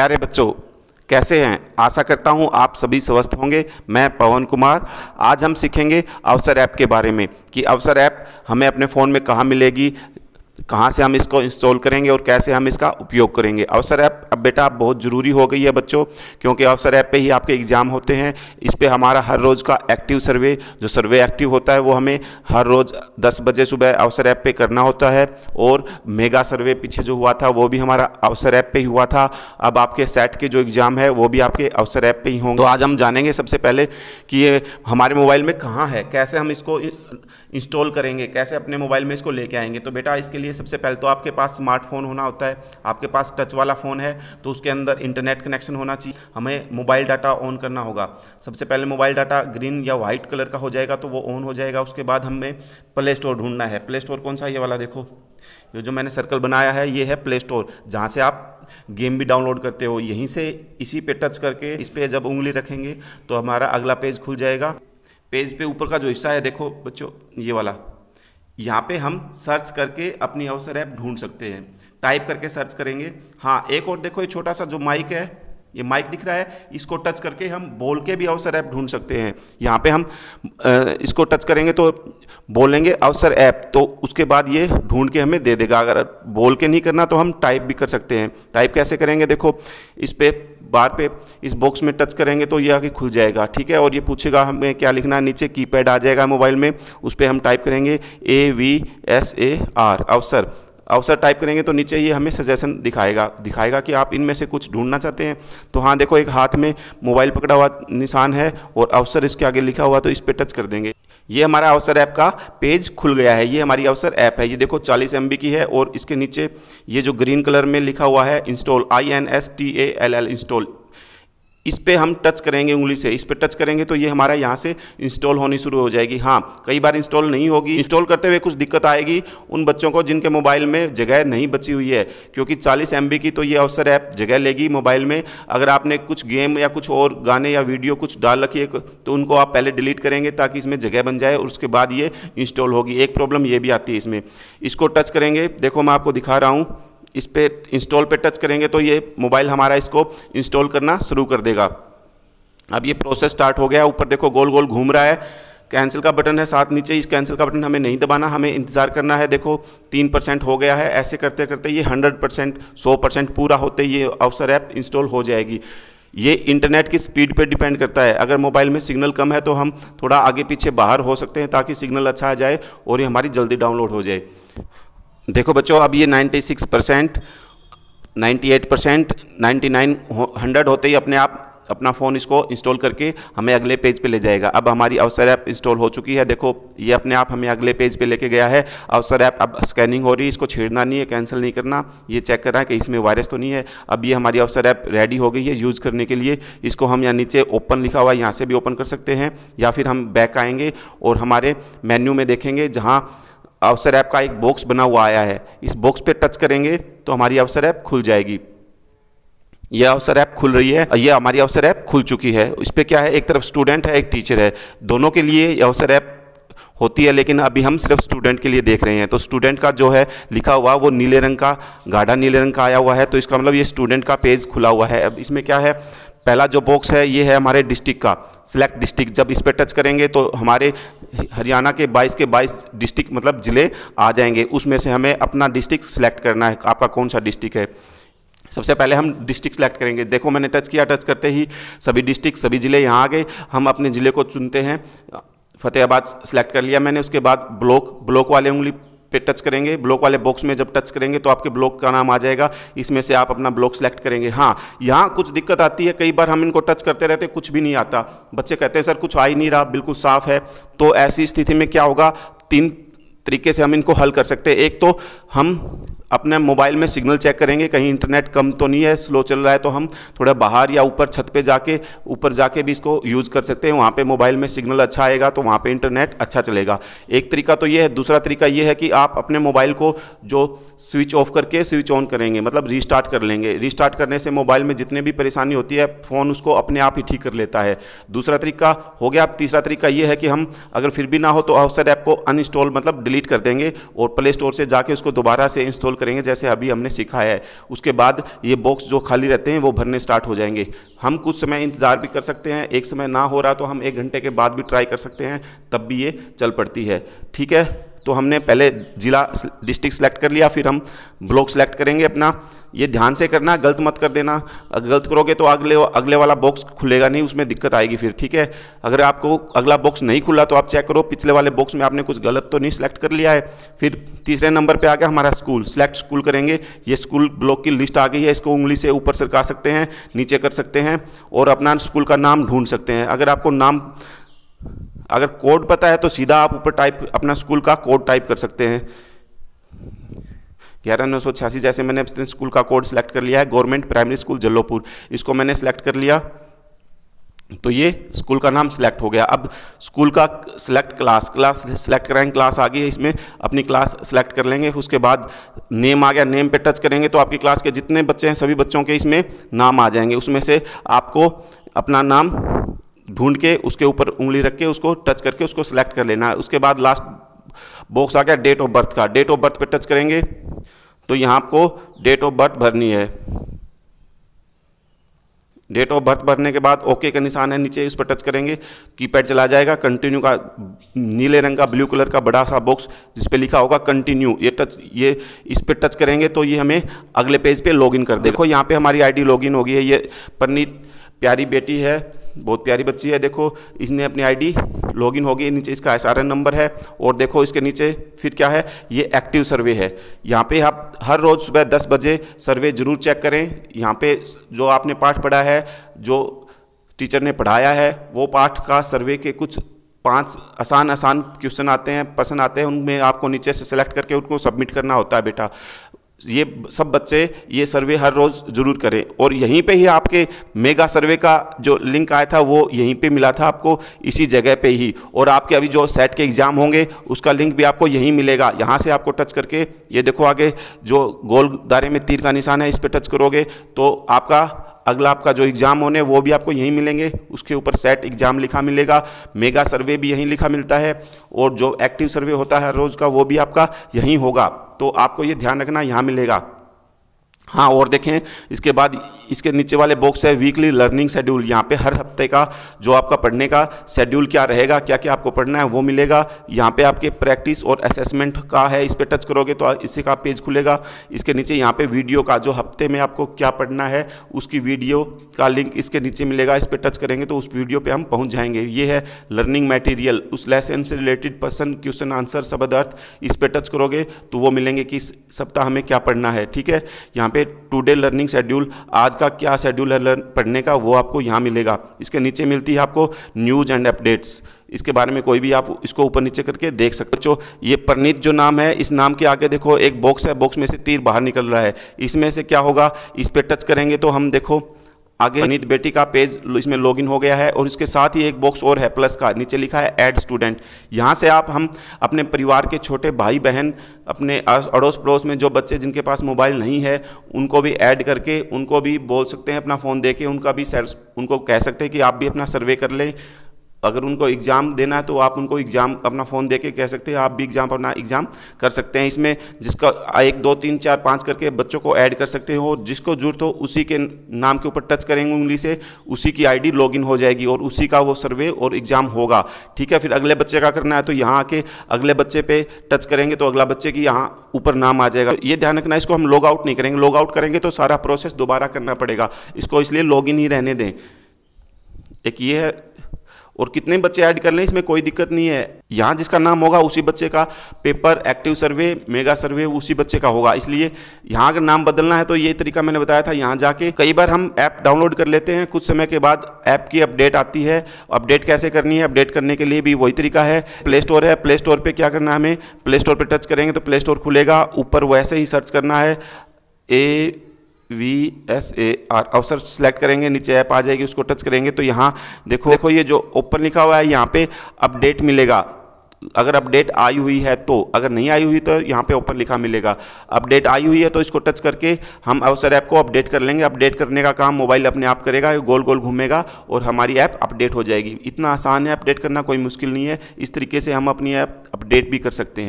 प्यारे बच्चों कैसे हैं आशा करता हूं आप सभी स्वस्थ होंगे मैं पवन कुमार आज हम सीखेंगे अवसर ऐप के बारे में कि अवसर ऐप हमें अपने फ़ोन में कहाँ मिलेगी कहाँ से हम इसको इंस्टॉल करेंगे और कैसे हम इसका उपयोग करेंगे अवसर ऐप अब बेटा बहुत ज़रूरी हो गई है बच्चों क्योंकि अवसर ऐप पे ही आपके एग्ज़ाम होते हैं इस पर हमारा हर रोज़ का एक्टिव सर्वे जो सर्वे एक्टिव होता है वो हमें हर रोज़ दस बजे सुबह अवसर ऐप पे करना होता है और मेगा सर्वे पीछे जो हुआ था वो भी हमारा अवसर ऐप पर ही हुआ था अब आपके सेट के जो एग्ज़ाम है वो भी आपके अवसर ऐप पर ही होंगे तो आज हम जानेंगे सबसे पहले कि ये हमारे मोबाइल में कहाँ है कैसे हम इसको इंस्टॉल करेंगे कैसे अपने मोबाइल में इसको लेके आएंगे तो बेटा इसके लिए लिए सबसे पहले तो आपके पास स्मार्टफोन होना होता है आपके पास टच वाला फ़ोन है तो उसके अंदर इंटरनेट कनेक्शन होना चाहिए हमें मोबाइल डाटा ऑन करना होगा सबसे पहले मोबाइल डाटा ग्रीन या वाइट कलर का हो जाएगा तो वो ऑन हो जाएगा उसके बाद हमें प्ले स्टोर ढूंढना है प्ले स्टोर कौन सा ये वाला देखो ये जो मैंने सर्कल बनाया है ये है प्ले स्टोर जहाँ से आप गेम भी डाउनलोड करते हो यहीं से इसी पे टच करके इस पर जब उंगली रखेंगे तो हमारा अगला पेज खुल जाएगा पेज पे ऊपर का जो हिस्सा है देखो बच्चों ये वाला यहाँ पे हम सर्च करके अपनी अवसर ऐप ढूंढ सकते हैं टाइप करके सर्च करेंगे हाँ एक और देखो ये छोटा सा जो माइक है ये माइक दिख रहा है इसको टच करके हम बोल के भी अवसर ऐप ढूंढ सकते हैं यहाँ पे हम इसको टच करेंगे तो बोलेंगे अवसर ऐप तो उसके बाद ये ढूंढ के हमें दे देगा अगर बोल के नहीं करना तो हम टाइप भी कर सकते हैं टाइप कैसे करेंगे देखो इस पर बार पे इस बॉक्स में टच करेंगे तो ये आगे खुल जाएगा ठीक है और ये पूछेगा हमें क्या लिखना है नीचे कीपैड आ जाएगा मोबाइल में उस पर हम टाइप करेंगे A V S A R Avsar Avsar type करेंगे तो नीचे ये हमें सजेशन दिखाएगा दिखाएगा कि आप इनमें से कुछ ढूंढना चाहते हैं तो हाँ देखो एक हाथ में मोबाइल पकड़ा हुआ निशान है और अवसर इसके आगे लिखा हुआ तो इस पर टच कर देंगे ये हमारा अवसर ऐप का पेज खुल गया है ये हमारी अवसर ऐप है ये देखो 40 एम की है और इसके नीचे ये जो ग्रीन कलर में लिखा हुआ है install I N S T A L L install इस पर हम टच करेंगे उंगली से इस पर टच करेंगे तो ये हमारा यहाँ से इंस्टॉल होनी शुरू हो जाएगी हाँ कई बार इंस्टॉल नहीं होगी इंस्टॉल करते हुए कुछ दिक्कत आएगी उन बच्चों को जिनके मोबाइल में जगह नहीं बची हुई है क्योंकि 40 एम की तो ये अवसर ऐप जगह लेगी मोबाइल में अगर आपने कुछ गेम या कुछ और गाने या वीडियो कुछ डाल रखी है तो उनको आप पहले डिलीट करेंगे ताकि इसमें जगह बन जाए और उसके बाद ये इंस्टॉल होगी एक प्रॉब्लम ये भी आती है इसमें इसको टच करेंगे देखो मैं आपको दिखा रहा हूँ इस पर इंस्टॉल पे टच करेंगे तो ये मोबाइल हमारा इसको इंस्टॉल करना शुरू कर देगा अब ये प्रोसेस स्टार्ट हो गया ऊपर देखो गोल गोल घूम रहा है कैंसिल का बटन है साथ नीचे इस कैंसिल का बटन हमें नहीं दबाना हमें इंतज़ार करना है देखो तीन परसेंट हो गया है ऐसे करते करते ये हंड्रेड परसेंट सौ परसेंट पूरा होते ये अवसर ऐप इंस्टॉल हो जाएगी ये इंटरनेट की स्पीड पर डिपेंड करता है अगर मोबाइल में सिग्नल कम है तो हम थोड़ा आगे पीछे बाहर हो सकते हैं ताकि सिग्नल अच्छा आ जाए और ये हमारी जल्दी डाउनलोड हो जाए देखो बच्चों अब ये 96 percent ninety eight percent ninety nine hundred होते ही अपने आप अपना फ़ोन इसको इंस्टॉल करके हमें अगले पेज पे ले जाएगा अब हमारी अवसर ऐप इंस्टॉल हो चुकी है देखो ये अपने आप हमें अगले पेज पे लेके गया है अवसर ऐप अब स्कैनिंग हो रही है इसको छेड़ना नहीं है कैंसिल नहीं करना ये चेक करना है कि इसमें वायरस तो नहीं है अब ये हमारी अवसर ऐप रेडी हो गई है यूज़ करने के लिए इसको हम यहाँ नीचे ओपन लिखा हुआ है यहाँ से भी ओपन कर सकते हैं या फिर हम बैक आएँगे और हमारे मेन्यू में देखेंगे जहाँ अवसर ऐप का एक बॉक्स बना हुआ आया है इस बॉक्स पे टच करेंगे तो हमारी अवसर ऐप खुल जाएगी यह अवसर ऐप खुल रही है यह हमारी अवसर ऐप खुल चुकी है इस पर क्या है एक तरफ स्टूडेंट है एक टीचर है दोनों के लिए यह अवसर ऐप होती है लेकिन अभी हम सिर्फ स्टूडेंट के लिए देख रहे हैं तो स्टूडेंट का जो है लिखा हुआ वो नीले रंग का गाढ़ा नीले रंग का आया हुआ है तो इसका मतलब ये स्टूडेंट का पेज खुला हुआ है अब इसमें क्या है पहला जो बॉक्स है ये है हमारे डिस्ट्रिक्ट का सिलेक्ट डिस्ट्रिक्ट जब इस पर टच करेंगे तो हमारे हरियाणा के 22 के 22 डिस्ट्रिक्ट मतलब ज़िले आ जाएंगे उसमें से हमें अपना डिस्ट्रिक्ट सेलेक्ट करना है आपका कौन सा डिस्ट्रिक्ट है सबसे पहले हम डिस्ट्रिक्ट सेलेक्ट करेंगे देखो मैंने टच किया टच करते ही सभी डिस्ट्रिक्ट सभी ज़िले यहाँ आ गए हम अपने ज़िले को चुनते हैं फतेहाबाद सेलेक्ट कर लिया मैंने उसके बाद ब्लॉक ब्लॉक वाले उंगली पे टच करेंगे ब्लॉक वाले बॉक्स में जब टच करेंगे तो आपके ब्लॉक का नाम आ जाएगा इसमें से आप अपना ब्लॉक सेलेक्ट करेंगे हाँ यहाँ कुछ दिक्कत आती है कई बार हम इनको टच करते रहते कुछ भी नहीं आता बच्चे कहते हैं सर कुछ आ ही नहीं रहा बिल्कुल साफ है तो ऐसी स्थिति में क्या होगा तीन तरीके से हम इनको हल कर सकते हैं एक तो हम अपने मोबाइल में सिग्नल चेक करेंगे कहीं इंटरनेट कम तो नहीं है स्लो चल रहा है तो हम थोड़ा बाहर या ऊपर छत पे जाके ऊपर जाके भी इसको यूज़ कर सकते हैं वहाँ पे मोबाइल में सिग्नल अच्छा आएगा तो वहाँ पे इंटरनेट अच्छा चलेगा एक तरीका तो ये है दूसरा तरीका ये है कि आप अपने मोबाइल को जो स्विच ऑफ करके स्विच ऑन करेंगे मतलब रिस्टार्ट कर लेंगे रिस्टार्ट करने से मोबाइल में जितनी भी परेशानी होती है फ़ोन उसको अपने आप ही ठीक कर लेता है दूसरा तरीका हो गया अब तीसरा तरीका ये है कि हम अगर फिर भी ना हो तो अवसर ऐप को अनइंस्टॉल मतलब डिलीट कर देंगे और प्ले स्टोर से जाके उसको दोबारा से इंस्टॉल करेंगे जैसे अभी हमने सीखा है उसके बाद ये बॉक्स जो खाली रहते हैं वो भरने स्टार्ट हो जाएंगे हम कुछ समय इंतज़ार भी कर सकते हैं एक समय ना हो रहा तो हम एक घंटे के बाद भी ट्राई कर सकते हैं तब भी ये चल पड़ती है ठीक है तो हमने पहले ज़िला डिस्ट्रिक्ट सेलेक्ट कर लिया फिर हम ब्लॉक सेलेक्ट करेंगे अपना ये ध्यान से करना गलत मत कर देना अगर गलत करोगे तो अगले अगले वाला बॉक्स खुलेगा नहीं उसमें दिक्कत आएगी फिर ठीक है अगर आपको अगला बॉक्स नहीं खुला तो आप चेक करो पिछले वाले बॉक्स में आपने कुछ गलत तो नहीं सिलेक्ट कर लिया है फिर तीसरे नंबर पर आ गया हमारा स्कूल सेलेक्ट स्कूल करेंगे ये स्कूल ब्लॉक की लिस्ट आ गई है इसको उंगली से ऊपर सरका सकते हैं नीचे कर सकते हैं और अपना स्कूल का नाम ढूंढ सकते हैं अगर आपको नाम अगर कोड पता है तो सीधा आप ऊपर टाइप अपना स्कूल का कोड टाइप कर सकते हैं ग्यारह नौ सौ छियासी जैसे मैंने अपने स्कूल का कोड सेलेक्ट कर लिया है गवर्नमेंट प्राइमरी स्कूल जल्लोपुर इसको मैंने सेलेक्ट कर लिया तो ये स्कूल का नाम सिलेक्ट हो गया अब स्कूल का सिलेक्ट क्लास क्लास सिलेक्ट कराएंगे क्लास आ गई है इसमें अपनी क्लास सिलेक्ट कर लेंगे उसके बाद नेम आ गया नेम पे टच करेंगे तो आपकी क्लास के जितने बच्चे हैं सभी बच्चों के इसमें नाम आ जाएंगे उसमें से आपको अपना नाम ढूंढ के उसके ऊपर उंगली रख के उसको टच करके उसको सिलेक्ट कर लेना है उसके बाद लास्ट बॉक्स आ गया डेट ऑफ बर्थ का डेट ऑफ बर्थ पे टच करेंगे तो यहाँ आपको डेट ऑफ बर्थ भरनी है डेट ऑफ बर्थ भरने के बाद ओके का निशान है नीचे उस पर टच करेंगे कीपैड चला जाएगा कंटिन्यू का नीले रंग का ब्लू कलर का बड़ा सा बॉक्स जिस पर लिखा होगा कंटिन्यू ये टच ये इस पर टच करेंगे तो ये हमें अगले पेज पे लॉगिन कर देखो यहाँ पे हमारी आईडी लॉगिन हो गई है ये परनीत प्यारी बेटी है बहुत प्यारी बच्ची है देखो इसने अपनी आईडी लॉगिन होगी नीचे इसका एसआरएन नंबर है और देखो इसके नीचे फिर क्या है ये एक्टिव सर्वे है यहाँ पे आप हर रोज़ सुबह दस बजे सर्वे ज़रूर चेक करें यहाँ पे जो आपने पाठ पढ़ा है जो टीचर ने पढ़ाया है वो पाठ का सर्वे के कुछ पांच आसान आसान क्वेश्चन आते हैं प्रश्न आते हैं उनमें आपको नीचे से सेलेक्ट करके उनको सबमिट करना होता है बेटा ये सब बच्चे ये सर्वे हर रोज़ ज़रूर करें और यहीं पे ही आपके मेगा सर्वे का जो लिंक आया था वो यहीं पे मिला था आपको इसी जगह पे ही और आपके अभी जो सेट के एग्ज़ाम होंगे उसका लिंक भी आपको यहीं मिलेगा यहाँ से आपको टच करके ये देखो आगे जो गोल दायरे में तीर का निशान है इस पर टच करोगे तो आपका अगला आपका जो एग्ज़ाम होने वो भी आपको यहीं मिलेंगे उसके ऊपर सेट एग्ज़ाम लिखा मिलेगा मेगा सर्वे भी यहीं लिखा मिलता है और जो एक्टिव सर्वे होता है रोज़ का वो भी आपका यहीं होगा तो आपको ये ध्यान रखना यहाँ मिलेगा हाँ और देखें इसके बाद इसके नीचे वाले बॉक्स है वीकली लर्निंग शेड्यूल यहाँ पे हर हफ्ते का जो आपका पढ़ने का शेड्यूल क्या रहेगा क्या क्या आपको पढ़ना है वो मिलेगा यहाँ पे आपके प्रैक्टिस और असेसमेंट का है इस पर टच करोगे तो इसी का पेज खुलेगा इसके नीचे यहाँ पे वीडियो का जो हफ्ते में आपको क्या पढ़ना है उसकी वीडियो का लिंक इसके नीचे मिलेगा इस पर टच करेंगे तो उस वीडियो पर हम पहुँच जाएंगे ये है लर्निंग मटीरियल उस लेसन से रिलेटेड पर्सन क्वेश्चन आंसर शब्द अर्थ इस पर टच करोगे तो वो मिलेंगे कि इस सप्ताह हमें क्या पढ़ना है ठीक है यहाँ पर पे टुडे लर्निंग शेड्यूल आज का क्या शेड्यूल है पढ़ने का वो आपको यहाँ मिलेगा इसके नीचे मिलती है आपको न्यूज़ एंड अपडेट्स इसके बारे में कोई भी आप इसको ऊपर नीचे करके देख सकते हो ये परनीत जो नाम है इस नाम के आगे देखो एक बॉक्स है बॉक्स में से तीर बाहर निकल रहा है इसमें से क्या होगा इस पर टच करेंगे तो हम देखो आगे अनित बेटी का पेज इसमें लॉगिन हो गया है और इसके साथ ही एक बॉक्स और है प्लस का नीचे लिखा है ऐड स्टूडेंट यहाँ से आप हम अपने परिवार के छोटे भाई बहन अपने अड़ोस पड़ोस में जो बच्चे जिनके पास मोबाइल नहीं है उनको भी ऐड करके उनको भी बोल सकते हैं अपना फ़ोन दे के उनका भी सर उनको कह सकते हैं कि आप भी अपना सर्वे कर लें अगर उनको एग्ज़ाम देना है तो आप उनको एग्ज़ाम अपना फ़ोन दे के कह सकते हैं आप भी एग्ज़ाम अपना एग्ज़ाम कर सकते हैं इसमें जिसका एक दो तीन चार पाँच करके बच्चों को ऐड कर सकते हो जिसको जरूरत हो उसी के नाम के ऊपर टच करेंगे उंगली से उसी की आईडी लॉगिन हो जाएगी और उसी का वो सर्वे और एग्ज़ाम होगा ठीक है फिर अगले बच्चे का करना है तो यहाँ आके अगले बच्चे पर टच करेंगे तो अगला बच्चे की यहाँ ऊपर नाम आ जाएगा ये ध्यान रखना इसको हम लॉग आउट नहीं करेंगे लॉग आउट करेंगे तो सारा प्रोसेस दोबारा करना पड़ेगा इसको इसलिए लॉग ही रहने दें एक ये है और कितने बच्चे ऐड कर लें इसमें कोई दिक्कत नहीं है यहाँ जिसका नाम होगा उसी बच्चे का paper active survey mega survey उसी बच्चे का होगा इसलिए यहाँ अगर नाम बदलना है तो ये तरीका मैंने बताया था यहाँ जाके कई बार हम ऐप डाउनलोड कर लेते हैं कुछ समय के बाद ऐप की अपडेट आती है अपडेट कैसे करनी है अपडेट करने के लिए भी वही तरीका है प्ले स्टोर है प्ले स्टोर पर क्या करना है हमें प्ले स्टोर पर टच करेंगे तो प्ले स्टोर खुलेगा ऊपर वैसे ही सर्च करना है A V S A R Avsar select करेंगे नीचे ऐप आ जाएगी उसको टच करेंगे तो यहाँ देखो देखो ये जो ओपन लिखा हुआ है यहाँ पे अपडेट मिलेगा अगर अपडेट आई हुई है तो अगर नहीं आई हुई तो यहाँ पे ओपन लिखा मिलेगा अपडेट आई हुई है तो इसको टच करके हम अवसर ऐप को अपडेट कर लेंगे अपडेट करने का काम मोबाइल अपने आप करेगा गोल गोल घूमेगा और हमारी ऐप अपडेट हो जाएगी इतना आसान है अपडेट करना कोई मुश्किल नहीं है इस तरीके से हम अपनी ऐप अपडेट भी कर सकते हैं